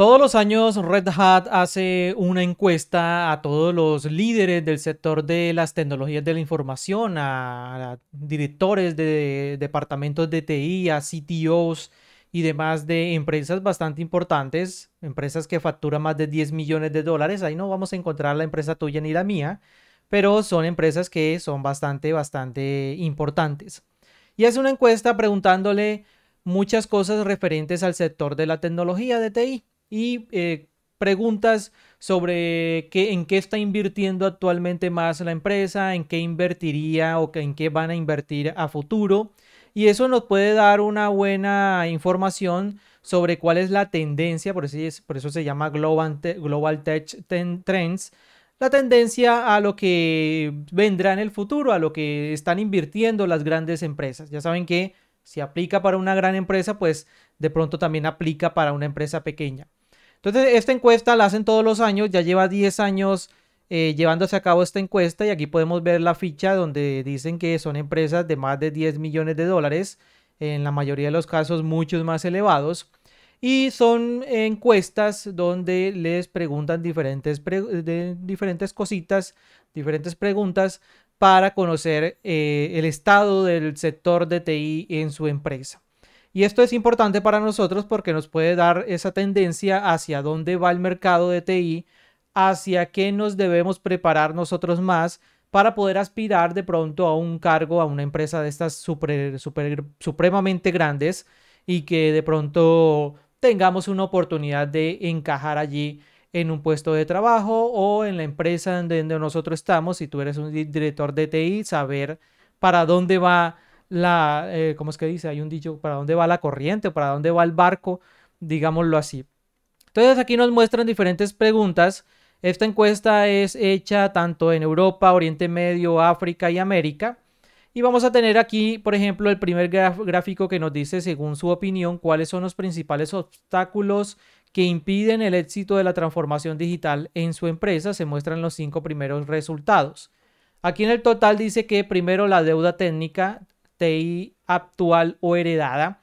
Todos los años Red Hat hace una encuesta a todos los líderes del sector de las tecnologías de la información, a, directores de departamentos de TI, a CTOs y demás de empresas bastante importantes, empresas que facturan más de 10 millones de dólares. Ahí no vamos a encontrar la empresa tuya ni la mía, pero son empresas que son bastante, bastante importantes. Y hace una encuesta preguntándole muchas cosas referentes al sector de la tecnología de TI y eh, preguntas sobre qué, en qué está invirtiendo actualmente más la empresa, en qué invertiría o en qué van a invertir a futuro. Y eso nos puede dar una buena información sobre cuál es la tendencia, por eso, por eso se llama Global, Global Tech Trends, la tendencia a lo que vendrá en el futuro, a lo que están invirtiendo las grandes empresas. Ya saben que si aplica para una gran empresa, pues de pronto también aplica para una empresa pequeña. Entonces, esta encuesta la hacen todos los años, ya lleva 10 años eh, llevándose a cabo esta encuesta y aquí podemos ver la ficha donde dicen que son empresas de más de 10 millones de dólares, en la mayoría de los casos muchos más elevados. Y son encuestas donde les preguntan diferentes, diferentes cositas, diferentes preguntas para conocer eh, el estado del sector de TI en su empresa. Y esto es importante para nosotros porque nos puede dar esa tendencia hacia dónde va el mercado de TI, hacia qué nos debemos preparar nosotros más para poder aspirar de pronto a un cargo, a una empresa de estas supremamente grandes y que de pronto tengamos una oportunidad de encajar allí en un puesto de trabajo o en la empresa donde nosotros estamos, si tú eres un director de TI, saber para dónde va la, como eh, ¿cómo es que dice? Hay un dicho, ¿para dónde va la corriente? ¿Para dónde va el barco? Digámoslo así. Entonces aquí nos muestran diferentes preguntas. Esta encuesta es hecha tanto en Europa, Oriente Medio, África y América. Y vamos a tener aquí, por ejemplo, el primer gráfico que nos dice, según su opinión, cuáles son los principales obstáculos que impiden el éxito de la transformación digital en su empresa. Se muestran los cinco primeros resultados. Aquí en el total dice que primero la deuda técnica, TI actual o heredada.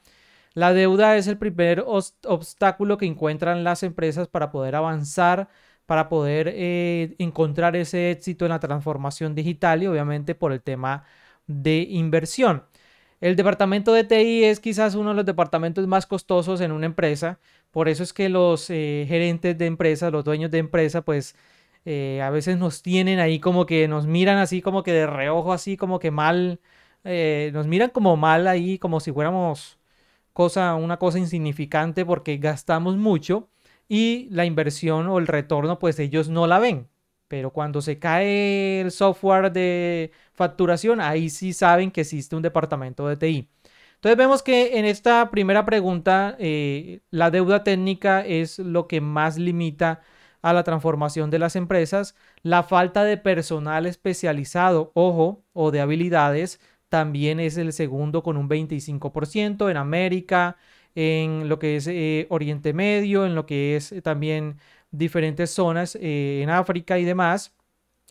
La deuda es el primer obstáculo que encuentran las empresas para poder avanzar, para poder eh, encontrar ese éxito en la transformación digital y obviamente por el tema de inversión. El departamento de TI es quizás uno de los departamentos más costosos en una empresa, por eso es que los eh, gerentes de empresas, los dueños de empresa, pues eh, a veces nos tienen ahí como que nos miran así como que de reojo, así como que mal, eh, nos miran como mal ahí, como si fuéramos cosa, una cosa insignificante porque gastamos mucho y la inversión o el retorno pues ellos no la ven. Pero cuando se cae el software de facturación, ahí sí saben que existe un departamento de TI. Entonces vemos que en esta primera pregunta eh, la deuda técnica es lo que más limita a la transformación de las empresas, la falta de personal especializado, ojo, o de habilidades también es el segundo con un 25%, en América, en lo que es eh, Oriente Medio, en lo que es eh, también diferentes zonas eh, en África y demás.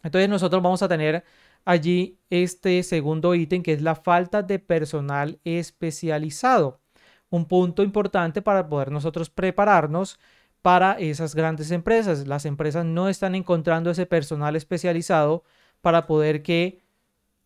Entonces nosotros vamos a tener allí este segundo ítem que es la falta de personal especializado. Un punto importante para poder nosotros prepararnos para esas grandes empresas. Las empresas no están encontrando ese personal especializado para poder que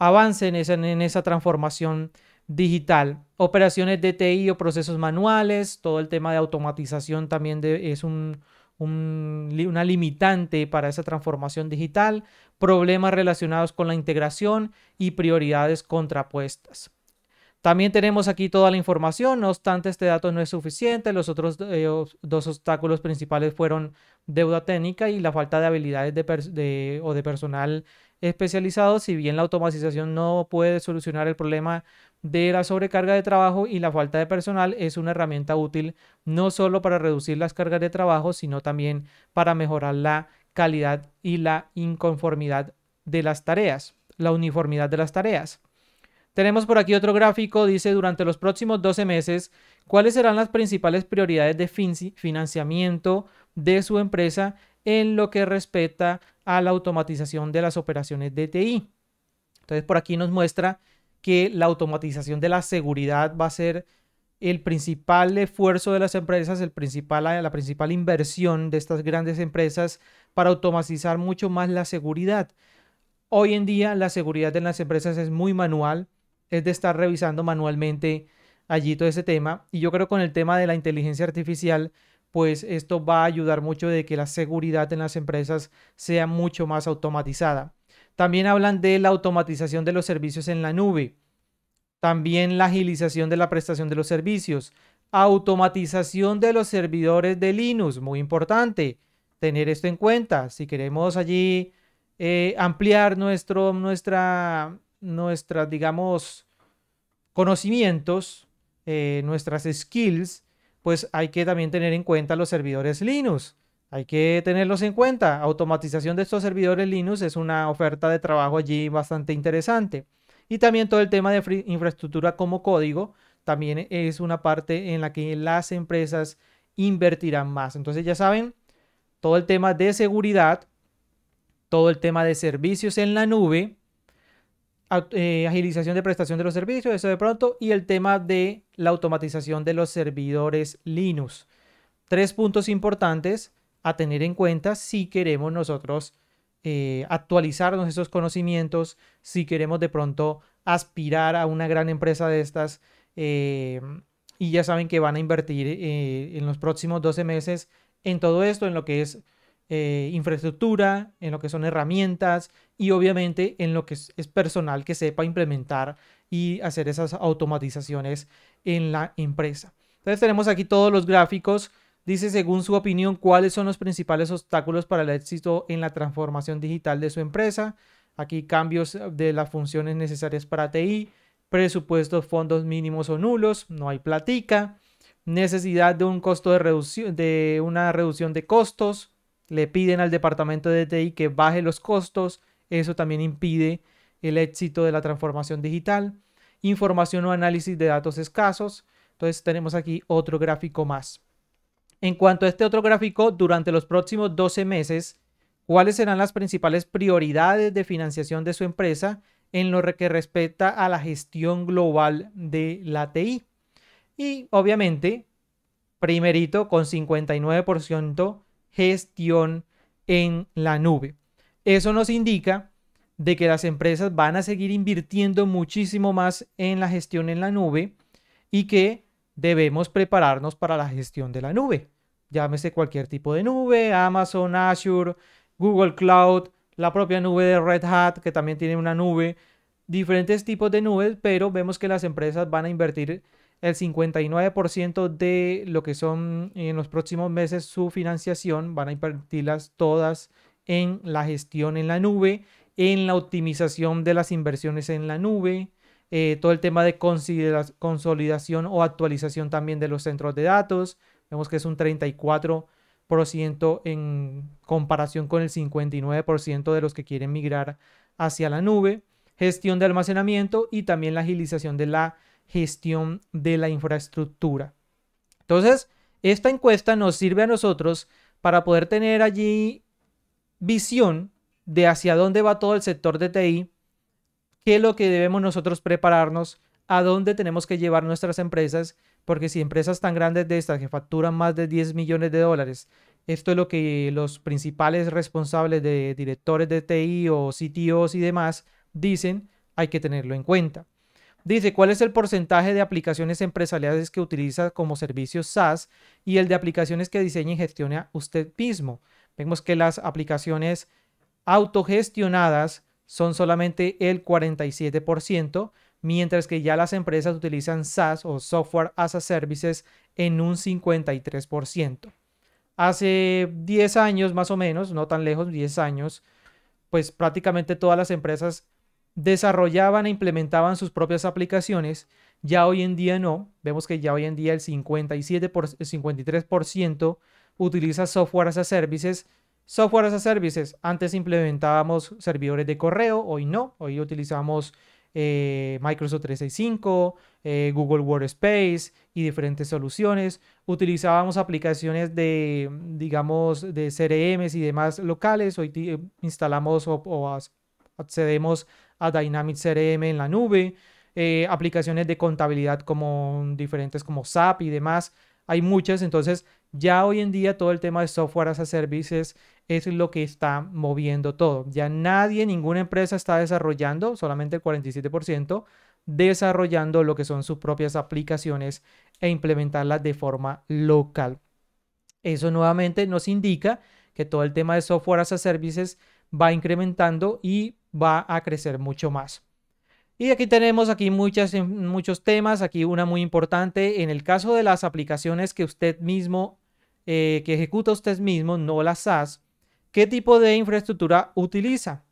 avance en, esa transformación digital. Operaciones de TI o procesos manuales, todo el tema de automatización también es una limitante para esa transformación digital, problemas relacionados con la integración y prioridades contrapuestas. También tenemos aquí toda la información, no obstante este dato no es suficiente, los otros eh, dos obstáculos principales fueron deuda técnica y la falta de habilidades de o de personal especializado, si bien la automatización no puede solucionar el problema de la sobrecarga de trabajo y la falta de personal, es una herramienta útil no solo para reducir las cargas de trabajo, sino también para mejorar la calidad y la inconformidad de las tareas, la uniformidad de las tareas. Tenemos por aquí otro gráfico, dice durante los próximos 12 meses, cuáles serán las principales prioridades de financiamiento de su empresa en lo que respecta a la automatización de las operaciones de TI. Entonces, por aquí nos muestra que la automatización de la seguridad va a ser el principal esfuerzo de las empresas, el principal, la principal inversión de estas grandes empresas para automatizar mucho más la seguridad. Hoy en día la seguridad de las empresas es muy manual, es de estar revisando manualmente allí todo ese tema. Y yo creo que con el tema de la inteligencia artificial pues esto va a ayudar mucho de que la seguridad en las empresas sea mucho más automatizada. También hablan de la automatización de los servicios en la nube, también la agilización de la prestación de los servicios, automatización de los servidores de Linux, muy importante tener esto en cuenta. Si queremos allí eh, ampliar nuestro, nuestra, digamos, conocimientos, eh, nuestras skills, pues hay que también tener en cuenta los servidores Linux. Hay que tenerlos en cuenta. Automatización de estos servidores Linux es una oferta de trabajo allí bastante interesante. Y también todo el tema de infraestructura como código también es una parte en la que las empresas invertirán más. Entonces ya saben, todo el tema de seguridad, todo el tema de servicios en la nube, eh, agilización de prestación de los servicios, eso de pronto, y el tema de la automatización de los servidores Linux. Tres puntos importantes a tener en cuenta si queremos nosotros eh, actualizarnos esos conocimientos, si queremos de pronto aspirar a una gran empresa de estas. Eh, y ya saben que van a invertir en los próximos 12 meses en todo esto, en lo que es eh, infraestructura, en lo que son herramientas y obviamente en lo que es, personal que sepa implementar y hacer esas automatizaciones en la empresa. Entonces tenemos aquí todos los gráficos. Dice, según su opinión, cuáles son los principales obstáculos para el éxito en la transformación digital de su empresa. Aquí cambios de las funciones necesarias para TI, presupuestos, fondos mínimos o nulos, no hay platica, necesidad de un costo de, de una reducción de costos, le piden al departamento de TI que baje los costos, eso también impide el éxito de la transformación digital, información o análisis de datos escasos, entonces tenemos aquí otro gráfico más. En cuanto a este otro gráfico, durante los próximos 12 meses, ¿cuáles serán las principales prioridades de financiación de su empresa en lo que respecta a la gestión global de la TI? Y obviamente, primerito, con 59% gestión en la nube. Eso nos indica de que las empresas van a seguir invirtiendo muchísimo más en la gestión en la nube y que debemos prepararnos para la gestión de la nube. Llámese cualquier tipo de nube, Amazon, Azure, Google Cloud, la propia nube de Red Hat, que también tiene una nube, diferentes tipos de nubes, pero vemos que las empresas van a invertir el 59% de lo que son en los próximos meses su financiación, van a invertirlas todas en la gestión en la nube, en la optimización de las inversiones en la nube, eh, todo el tema de consolidación o actualización también de los centros de datos. Vemos que es un 34% en comparación con el 59% de los que quieren migrar hacia la nube, gestión de almacenamiento y también la agilización de la gestión de la infraestructura. Entonces, esta encuesta nos sirve a nosotros para poder tener allí visión de hacia dónde va todo el sector de TI, qué es lo que debemos nosotros prepararnos, a dónde tenemos que llevar nuestras empresas, porque si empresas tan grandes de estas que facturan más de 10 millones de dólares, esto es lo que los principales responsables de directores de TI o CTOs y demás dicen, hay que tenerlo en cuenta. Dice, ¿cuál es el porcentaje de aplicaciones empresariales que utiliza como servicio SaaS y el de aplicaciones que diseña y gestiona usted mismo? Vemos que las aplicaciones autogestionadas son solamente el 47%, mientras que ya las empresas utilizan SaaS o Software as a Services en un 53%. Hace 10 años más o menos, no tan lejos, 10 años, pues prácticamente todas las empresas desarrollaban e implementaban sus propias aplicaciones. Ya hoy en día no. Vemos que ya hoy en día el, 57 por, el 53% utiliza software as a services. Software as a services. Antes implementábamos servidores de correo, hoy no. Hoy utilizamos eh, Microsoft 365, eh, Google Workspace y diferentes soluciones. Utilizábamos aplicaciones de, digamos, de CRMs y demás locales. Hoy eh, instalamos o, o accedemos a Dynamics CRM en la nube, eh, aplicaciones de contabilidad como diferentes como SAP y demás. Hay muchas, entonces ya hoy en día todo el tema de software as a services es lo que está moviendo todo. Ya nadie, ninguna empresa está desarrollando, solamente el 47%, desarrollando lo que son sus propias aplicaciones e implementarlas de forma local. Eso nuevamente nos indica que todo el tema de software as a services va incrementando y va a crecer mucho más. Y aquí tenemos aquí em, muchos temas, aquí una muy importante, en el caso de las aplicaciones que usted mismo, eh, que ejecuta usted mismo, no las SaaS, ¿qué tipo de infraestructura utiliza?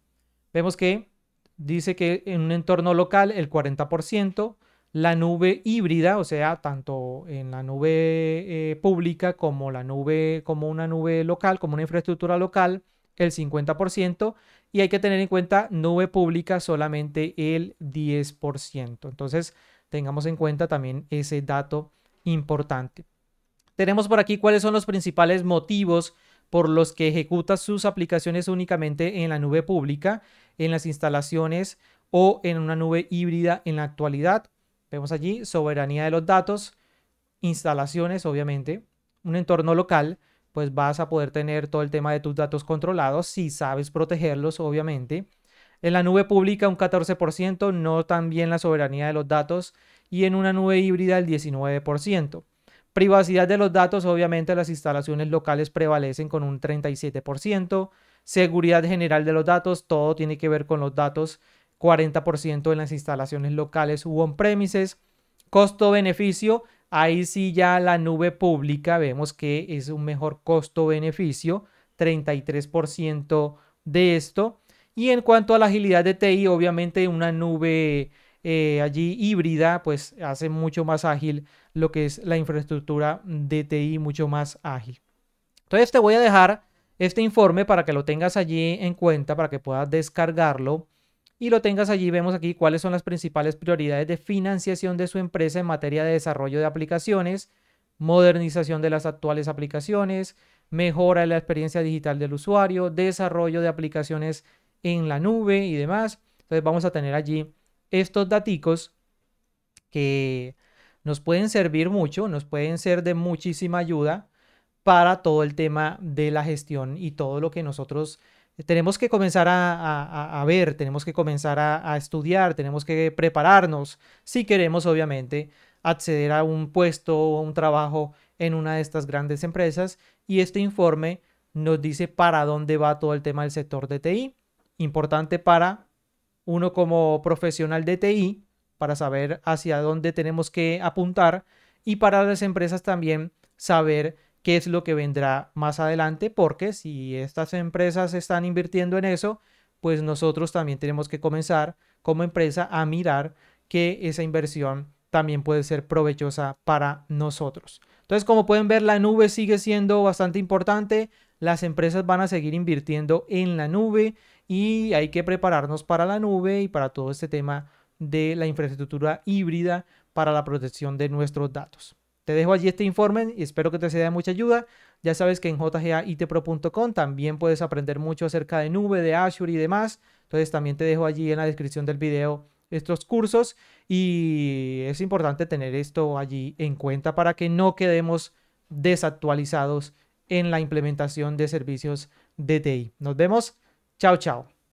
Vemos que dice que en un entorno local el 40%, la nube híbrida, o sea, tanto en la nube eh, pública como la nube, como una nube local, como una infraestructura local, el 50% y hay que tener en cuenta nube pública solamente el 10%. Entonces, tengamos en cuenta también ese dato importante. Tenemos por aquí cuáles son los principales motivos por los que ejecuta sus aplicaciones únicamente en la nube pública, en las instalaciones o en una nube híbrida en la actualidad. Vemos allí soberanía de los datos, instalaciones, obviamente, un entorno local, pues vas a poder tener todo el tema de tus datos controlados si sabes protegerlos, obviamente. En la nube pública un 14%, no tan bien la soberanía de los datos y en una nube híbrida el 19%. Privacidad de los datos, obviamente las instalaciones locales prevalecen con un 37%. Seguridad general de los datos, todo tiene que ver con los datos, 40% en las instalaciones locales u on-premises. Costo-beneficio, Ahí sí ya la nube pública vemos que es un mejor costo-beneficio, 33% de esto. Y en cuanto a la agilidad de TI, obviamente una nube eh, allí híbrida, pues hace mucho más ágil lo que es la infraestructura de TI, mucho más ágil. Entonces te voy a dejar este informe para que lo tengas allí en cuenta, para que puedas descargarlo y lo tengas allí. Vemos aquí cuáles son las principales prioridades de financiación de su empresa en materia de desarrollo de aplicaciones, modernización de las actuales aplicaciones, mejora de la experiencia digital del usuario, desarrollo de aplicaciones en la nube y demás. Entonces vamos a tener allí estos daticos que nos pueden servir mucho, nos pueden ser de muchísima ayuda para todo el tema de la gestión y todo lo que nosotros tenemos que comenzar a, ver, tenemos que comenzar a, estudiar, tenemos que prepararnos si queremos obviamente acceder a un puesto o un trabajo en una de estas grandes empresas y este informe nos dice para dónde va todo el tema del sector de TI. Importante para uno como profesional de TI, para saber hacia dónde tenemos que apuntar y para las empresas también saber qué es lo que vendrá más adelante, porque si estas empresas están invirtiendo en eso, pues nosotros también tenemos que comenzar como empresa a mirar que esa inversión también puede ser provechosa para nosotros. Entonces, como pueden ver, la nube sigue siendo bastante importante. Las empresas van a seguir invirtiendo en la nube y hay que prepararnos para la nube y para todo este tema de la infraestructura híbrida para la protección de nuestros datos. Te dejo allí este informe y espero que te sea de mucha ayuda. Ya sabes que en jgaitpro.com también puedes aprender mucho acerca de nube, de Azure y demás. Entonces también te dejo allí en la descripción del video estos cursos y es importante tener esto allí en cuenta para que no quedemos desactualizados en la implementación de servicios de TI. Nos vemos. Chao, chao.